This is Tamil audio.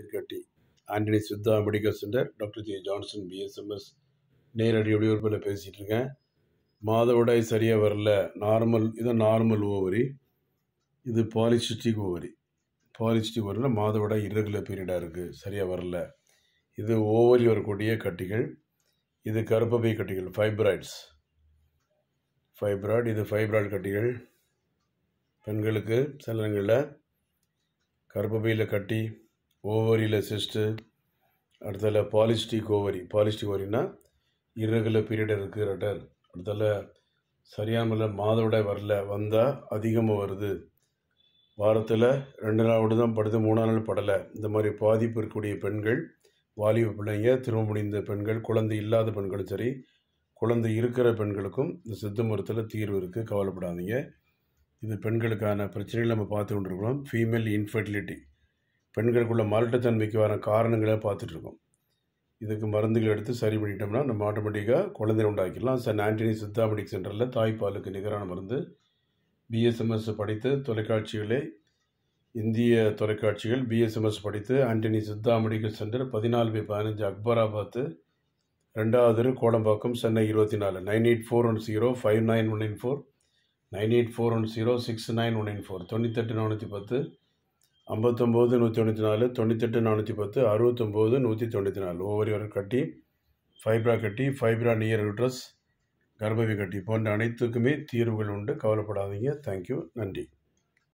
இருக்கட்டி Antony Siddha medical centre doctor J Johnson BSMS நேரடி ஒளிபரப்பில் பேசிகிட்டு இருக்கேன் மாதவிடாய் சரியாக வரல நார்மல் இது நார்மல் ஓவரி இது பாலிசிஸ்டிக் ஓவரி பாலிசிஸ்டிக் ஓவரில் மாதவிடாய் இரகுலர் பீரியடாக இருக்குது சரியாக வரல இது ஓவரி வரக்கூடிய கட்டிகள் இது கருப்பப்பை கட்டிகள் ஃபைப்ராய்ட்ஸ் ஃபைப்ராய்டு இது ஃபைப்ராய்டு கட்டிகள் பெண்களுக்கு சில நேரங்களில் கருப்பப்பையில் கட்டி ஓவரியில் சிஸ்ட்டு அடுத்தால பாலிஸ்டிக் ஓவரி பாலிஸ்டிக் ஓவரினா இரகுல பீரியட் இருக்குது ரெட்டர் அடுத்தால சரியாமல் மாதவிட வரல வந்தால் அதிகமாக வருது வாரத்தில் ரெண்டு நாள் தான் படுது மூணா நாள் படலை இந்த மாதிரி பாதிப்பு இருக்கக்கூடிய பெண்கள் வாலிப பிள்ளைங்க திரும்ப முடிந்த பெண்கள் குழந்தை இல்லாத பெண்களும் சரி குழந்தை இருக்கிற பெண்களுக்கும் இந்த சித்த மருத்தில் தீர்வு இருக்குது கவலைப்படாதீங்க இது பெண்களுக்கான பிரச்சனைகள் நம்ம பார்த்து கொண்டிருக்கிறோம் ஃபீமேல் இன்ஃபர்டிலிட்டி பெண்களுக்குள்ள மலட்டுத்தன்மைக்கான காரணங்களை பார்த்துட்ருக்கோம் இதுக்கு மருந்துகள் எடுத்து சரி பண்ணிட்டோம்னா நம்ம ஆட்டோமேட்டிக்காக குழந்தை உண்டாக்கிடலாம் சார் ஆண்டனி சித்தாமெடிக் சென்டரில் தாய்ப்பாலுக்கு நிகரான மருந்து பிஎஸ்எம்எஸ் படித்து தொலைக்காட்சிகளை இந்திய தொலைக்காட்சிகள் பிஎஸ்எம்எஸ் படித்து ஆண்டனி சித்தா மெடிக்கல் சென்டர் பதினாலு பை பதினஞ்சு அக்பராபாத்து ரெண்டாவது கோடம்பாக்கம் சென்னை இருபத்தி நாலு nine eight four one zero five nine one nine four nine eight four one zero six nine one nine four தொண்ணூத்தெட்டு நானூற்றி பத்து ஐம்பத்தொம்போது நூற்றி தொண்ணூற்றி நாலு தொண்ணூத்தெட்டு நானூற்றி பத்து அறுபத்தொம்போது நூற்றி தொண்ணூற்றி நாலு வரும் கட்டி ஃபைப்ரா கட்டி ஃபைப்ரா நியர் யூட்ரஸ் கர்ப்பவி கட்டி போன்ற அனைத்துக்குமே தீர்வுகள் உண்டு கவலைப்படாதீங்க தேங்க்யூ நன்றி